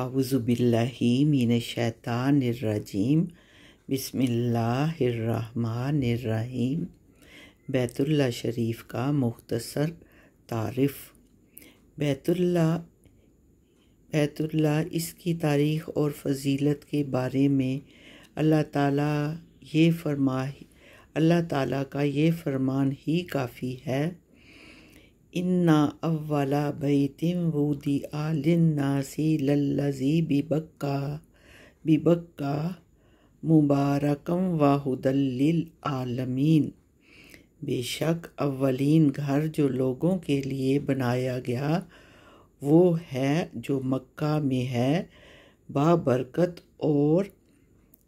आउज़ुबिल्लिमिनशैतानरजीम बसमीम बैतुल्ला शरीफ़ का मुख्तसर तारीफ बैतुल्ला बैतुल्ला इसकी तारीख़ और फजीलत के बारे में अल्लाह ताला ये फरमा अल्लाह ताला का ये फरमान ही काफ़ी है इन्ना अव्वला बैतिम वूदी आलिन्नासी लल्लजी बिबक्का बिबक्का मुबारकम वाहुदल्लिल आलमीन बेशक अव्वलीन घर जो लोगों के लिए बनाया गया वो है जो मक्का में है बाबरकत और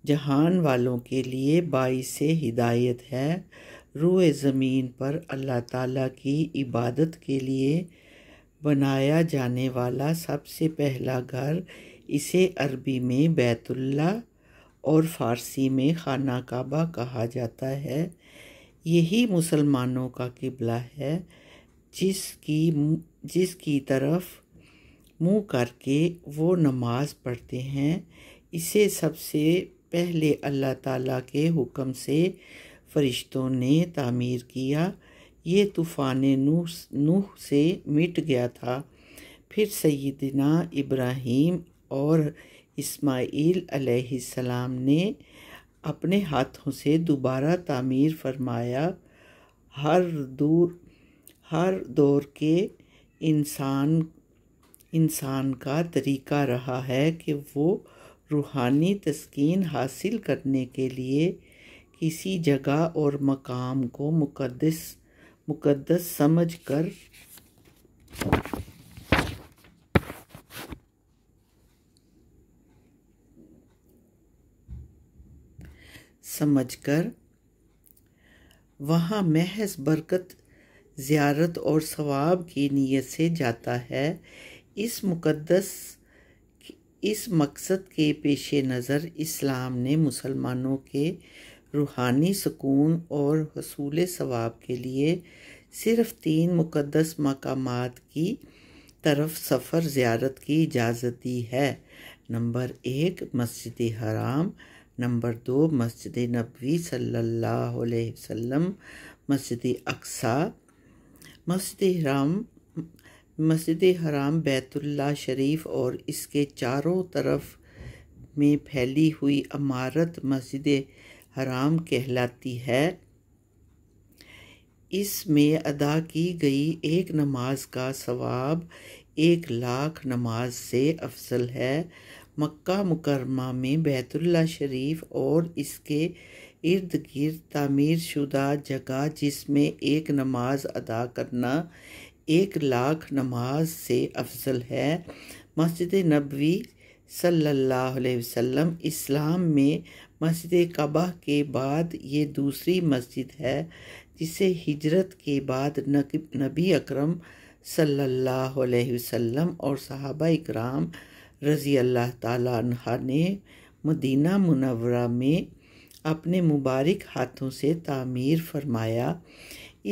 जहान वालों के लिए बाई से हिदायत है रूए ज़मीन पर अल्लाह ताला की इबादत के लिए बनाया जाने वाला सबसे पहला घर इसे अरबी में बैतुल्ला और फ़ारसी में खाना काबा कहा जाता है यही मुसलमानों का किबला है जिसकी जिसकी तरफ मुंह करके वो नमाज पढ़ते हैं इसे सबसे पहले अल्लाह ताला के हुक्म से फरिश्तों ने तामीर किया ये तूफ़ान नूह नूह से मिट गया था फिर सैदना इब्राहीम और इस्माईल सलाम ने अपने हाथों से दोबारा तामीर फरमाया हर दूर हर दौर के इंसान इंसान का तरीका रहा है कि वो रूहानी तस्किन हासिल करने के लिए किसी जगह और मकाम को मुकदस मुक़दस समझ कर समझ कर वहाँ महज बरकत ज़्यारत और सवाब की नीयत से जाता है इस मुक़दस इस मकसद के पेश नज़र इस्लाम ने मुसलमानों के रूहानी सुकून और हसूल सवाब के लिए सिर्फ तीन मुकदस मकाम की तरफ सफ़र ज़्यारत की इजाज़त दी है नंबर एक मस्जिद हराम नंबर दो मस्जिद नबी सल्लल्लाहु अलैहि वसल्लम मस्जिद अक्सा मस्जिद हराम मस्जिद हराम बैतुल्ला शरीफ और इसके चारों तरफ में फैली हुई अमारत मस्जिद हराम कहलाती है इसमें अदा की गई एक नमाज का सवाब एक लाख नमाज से अफसल है मक्का मुकरमा में बैतुल्ला शरीफ और इसके इर्द गिर्द तामीर शुदा जगह जिसमें एक नमाज अदा करना एक लाख नमाज से अफजल है मस्जिद नबवी सल्लल्लाहु अलैहि वसल्लम इस्लाम में मस्जिद कबा के बाद ये दूसरी मस्जिद है जिसे हिजरत के बाद नबी अकरम सल्लल्लाहु अलैहि वसल्लम और सहाबा इकराम रज़ी अल्लाह तहा ने मदीना मुनवरा में अपने मुबारक हाथों से तामीर फरमाया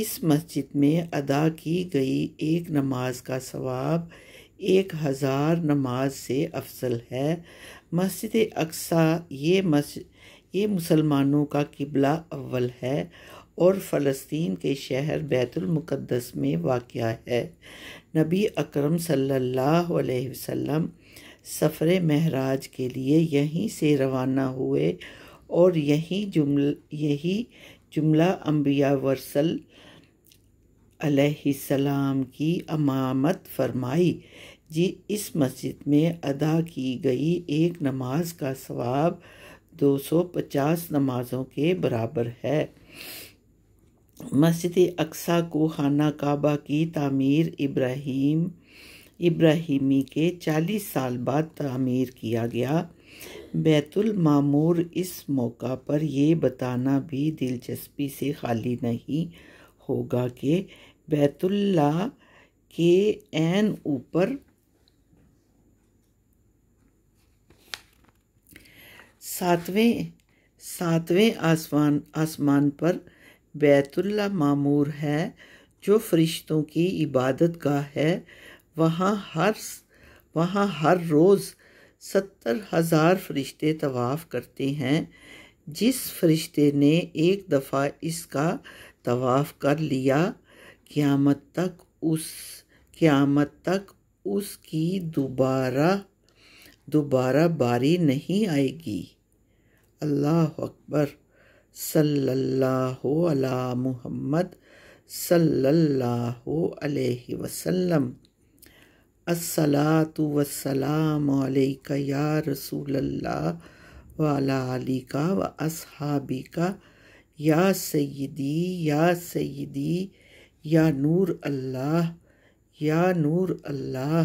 इस मस्जिद में अदा की गई एक नमाज का सवाब एक हज़ार नमाज से अफसल है मस्जिद अक्सा ये मस ये मुसलमानों का किबला अव्वल है और फ़लस्तीन के शहर बैतुलमक़दस में वाक़ है नबी अकरम सल्लल्लाहु अलैहि वसल्लम सफ़र महराज के लिए यहीं से रवाना हुए और यही जुमल यही जुमला अम्बिया वरसल अलैहिस्सलाम की अमामत फरमाई जी इस मस्जिद में अदा की गई एक नमाज का सवाब 250 नमाजों के बराबर है मस्जिद अक्सा को खाना काबा की तामीर इब्राहिम इब्राहिमी के 40 साल बाद तामीर किया गया बैतुल मामूर इस मौका पर यह बताना भी दिलचस्पी से खाली नहीं होगा कि बैतुल्ला के एन ऊपर सातवें सातवें आसमान आसमान पर बैतुल्ला मामूर है जो फरिश्तों की इबादत का है वहाँ हर वहाँ हर रोज़ सत्तर हज़ार फरिश्ते तवाफ़ करते हैं जिस फरिश्ते ने एक दफ़ा इसका तवाफ़ कर लिया क़्यामत तक उस क़्यामत तक उसकी दोबारा दोबारा बारी नहीं आएगी अल्लाह अकबर सल्लल्लाहु अला मुहम्मद सल्लल्लाहु अलैहि वसल्लम अस्सलातु वसलाम अलैका या रसूलल्लाह वाला अली का व असहाबी का या सैदी या सैदी या नूर अल्लाह या नूर अल्लाह